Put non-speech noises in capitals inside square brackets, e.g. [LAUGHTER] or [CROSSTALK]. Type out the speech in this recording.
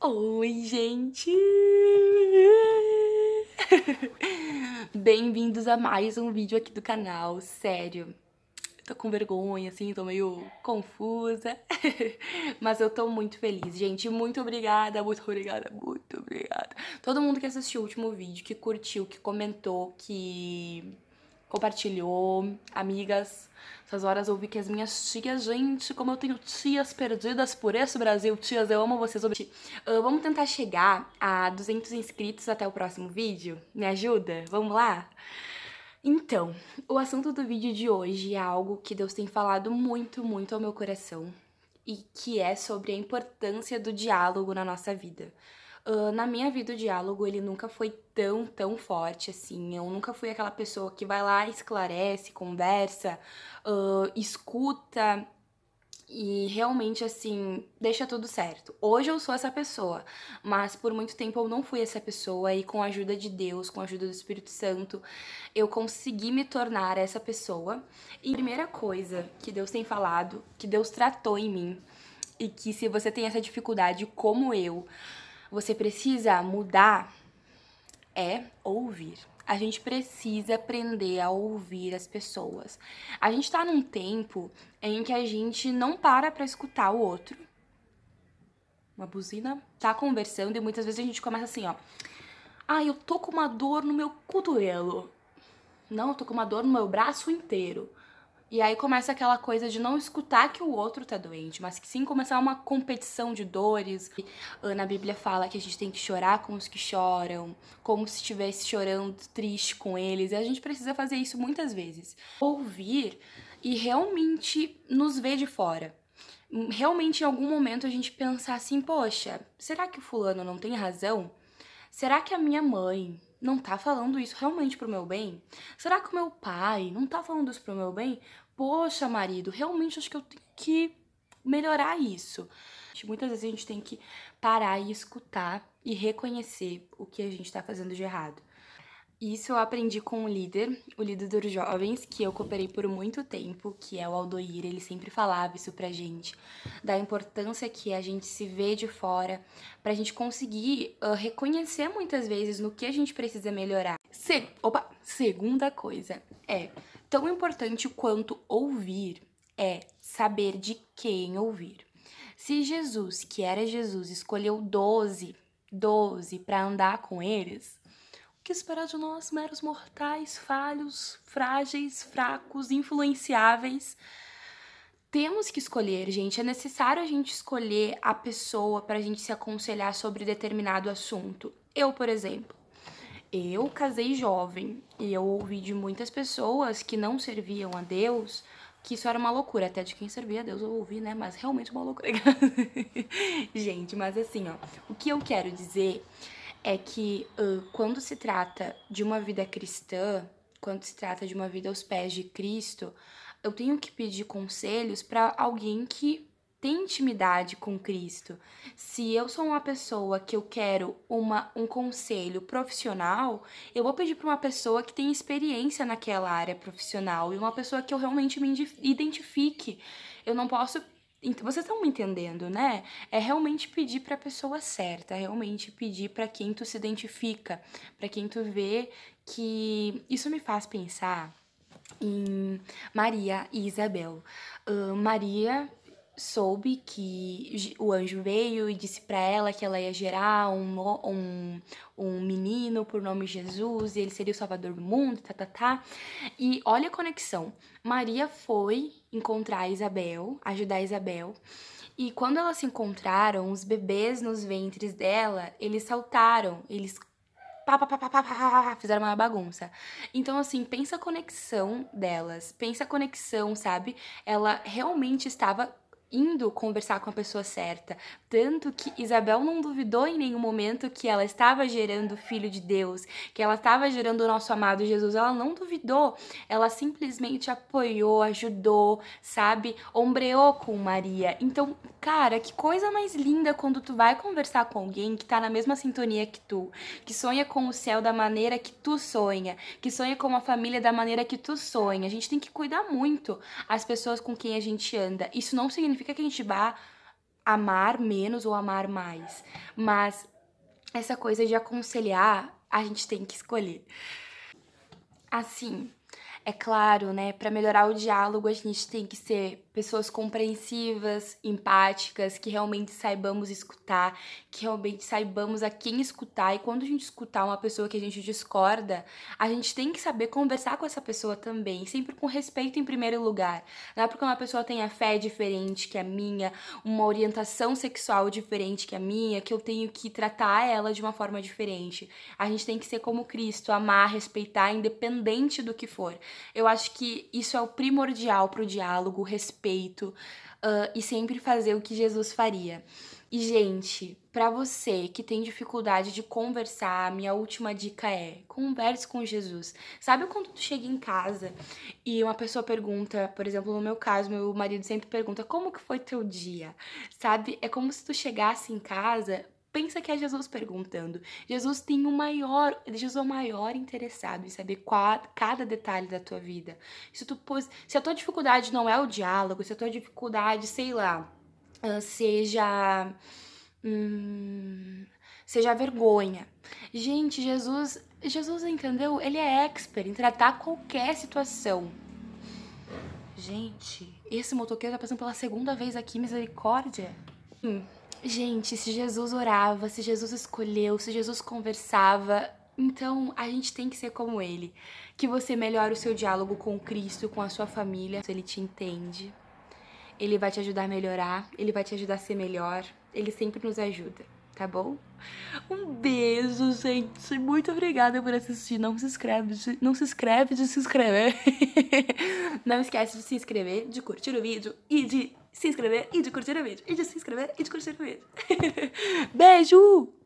Oi, gente! [LAUGHS] Bem-vindos a mais um vídeo aqui do canal, sério. Tô com vergonha, assim, tô meio confusa, [LAUGHS] mas eu tô muito feliz, gente. Muito obrigada, muito obrigada, muito obrigada. Todo mundo que assistiu o último vídeo, que curtiu, que comentou, que compartilhou, amigas. Essas horas eu que as minhas tias, gente, como eu tenho tias perdidas por esse Brasil, tias, eu amo vocês. Uh, vamos tentar chegar a 200 inscritos até o próximo vídeo? Me ajuda? Vamos lá? Então, o assunto do vídeo de hoje é algo que Deus tem falado muito, muito ao meu coração e que é sobre a importância do diálogo na nossa vida. Uh, na minha vida, o diálogo ele nunca foi tão, tão forte assim. Eu nunca fui aquela pessoa que vai lá, esclarece, conversa, uh, escuta e realmente assim deixa tudo certo. Hoje eu sou essa pessoa, mas por muito tempo eu não fui essa pessoa e com a ajuda de Deus, com a ajuda do Espírito Santo, eu consegui me tornar essa pessoa. E a primeira coisa que Deus tem falado, que Deus tratou em mim e que se você tem essa dificuldade como eu, você precisa mudar é ouvir. A gente precisa aprender a ouvir as pessoas. A gente está num tempo em que a gente não para para escutar o outro. Uma buzina tá conversando e muitas vezes a gente começa assim, ó. Ah, eu tô com uma dor no meu cotovelo. Não, eu tô com uma dor no meu braço inteiro. E aí começa aquela coisa de não escutar que o outro tá doente, mas que sim começar uma competição de dores. Na Bíblia fala que a gente tem que chorar com os que choram, como se estivesse chorando triste com eles. E a gente precisa fazer isso muitas vezes. Ouvir e realmente nos ver de fora. Hum, realmente, em algum momento, a gente pensar assim: poxa, será que o fulano não tem razão? Será que a minha mãe, não tá falando isso realmente pro meu bem? Será que o meu pai não tá falando isso pro meu bem? Poxa, marido, realmente acho que eu tenho que melhorar isso. Muitas vezes a gente tem que parar e escutar e reconhecer o que a gente está fazendo de errado. Isso eu aprendi com um líder, o líder dos jovens, que eu cooperei por muito tempo, que é o Aldoir, ele sempre falava isso pra gente, da importância que a gente se vê de fora, pra gente conseguir uh, reconhecer muitas vezes no que a gente precisa melhorar. Se Opa! Segunda coisa é tão importante quanto ouvir é saber de quem ouvir. Se Jesus, que era Jesus, escolheu 12, 12 para andar com eles, que esperar de nós, meros mortais, falhos, frágeis, fracos, influenciáveis? Temos que escolher, gente. É necessário a gente escolher a pessoa para a gente se aconselhar sobre determinado assunto. Eu, por exemplo, eu casei jovem e eu ouvi de muitas pessoas que não serviam a Deus que isso era uma loucura. Até de quem servia a Deus eu ouvi, né? Mas realmente uma loucura. [LAUGHS] gente, mas assim, ó, o que eu quero dizer é que uh, quando se trata de uma vida cristã, quando se trata de uma vida aos pés de Cristo, eu tenho que pedir conselhos para alguém que tem intimidade com Cristo. Se eu sou uma pessoa que eu quero uma, um conselho profissional, eu vou pedir para uma pessoa que tem experiência naquela área profissional e uma pessoa que eu realmente me identifique. Eu não posso então, vocês estão me entendendo, né? É realmente pedir para a pessoa certa, é realmente pedir para quem tu se identifica, para quem tu vê que isso me faz pensar em Maria e Isabel. Uh, Maria soube que o anjo veio e disse para ela que ela ia gerar um, um, um menino por nome Jesus e ele seria o salvador do mundo, tá, tá, tá. E olha a conexão. Maria foi encontrar Isabel, ajudar Isabel. E quando elas se encontraram, os bebês nos ventres dela, eles saltaram, eles Pá, pá, pá, fizeram uma bagunça. Então, assim, pensa a conexão delas, pensa a conexão, sabe? Ela realmente estava indo conversar com a pessoa certa. Tanto que Isabel não duvidou em nenhum momento que ela estava gerando o Filho de Deus, que ela estava gerando o nosso amado Jesus. Ela não duvidou, ela simplesmente apoiou, ajudou, sabe? Ombreou com Maria. Então, cara, que coisa mais linda quando tu vai conversar com alguém que tá na mesma sintonia que tu, que sonha com o céu da maneira que tu sonha, que sonha com a família da maneira que tu sonha. A gente tem que cuidar muito as pessoas com quem a gente anda. Isso não significa significa que a gente vá amar menos ou amar mais, mas essa coisa de aconselhar, a gente tem que escolher. Assim, é claro, né? Para melhorar o diálogo, a gente tem que ser pessoas compreensivas, empáticas, que realmente saibamos escutar, que realmente saibamos a quem escutar. E quando a gente escutar uma pessoa que a gente discorda, a gente tem que saber conversar com essa pessoa também, sempre com respeito em primeiro lugar. Não é porque uma pessoa tem a fé diferente que a minha, uma orientação sexual diferente que a minha, que eu tenho que tratar ela de uma forma diferente. A gente tem que ser como Cristo, amar, respeitar, independente do que for. Eu acho que isso é o primordial para o diálogo, respeito uh, e sempre fazer o que Jesus faria. E, gente, para você que tem dificuldade de conversar, minha última dica é: converse com Jesus. Sabe quando tu chega em casa e uma pessoa pergunta, por exemplo, no meu caso, meu marido sempre pergunta: "Como que foi teu dia?". Sabe? É como se tu chegasse em casa pensa que é Jesus perguntando. Jesus tem o maior, Jesus é o maior interessado em saber qual, cada detalhe da tua vida. Se, tu, se a tua dificuldade não é o diálogo, se a tua dificuldade, sei lá, ah, seja. Hum, seja vergonha. Gente, Jesus, Jesus entendeu? Ele é expert em tratar qualquer situação. Gente, esse motoqueiro tá passando pela segunda vez aqui, misericórdia. Hum. Gente, se Jesus orava, se Jesus escolheu, se Jesus conversava, então a gente tem que ser como ele. Que você melhore o seu diálogo com Cristo, com a sua família, ele te entende. Ele vai te ajudar a melhorar, ele vai te ajudar a ser melhor, ele sempre nos ajuda, tá bom? Um beijo, gente. Muito obrigada por assistir. Não se inscreve, de, não se inscreve de se inscrever. [LAUGHS] não esquece de se inscrever, de curtir o vídeo e de se inscrever e de curtir o vídeo. E de se inscrever e de curtir o vídeo. [LAUGHS] Beijo!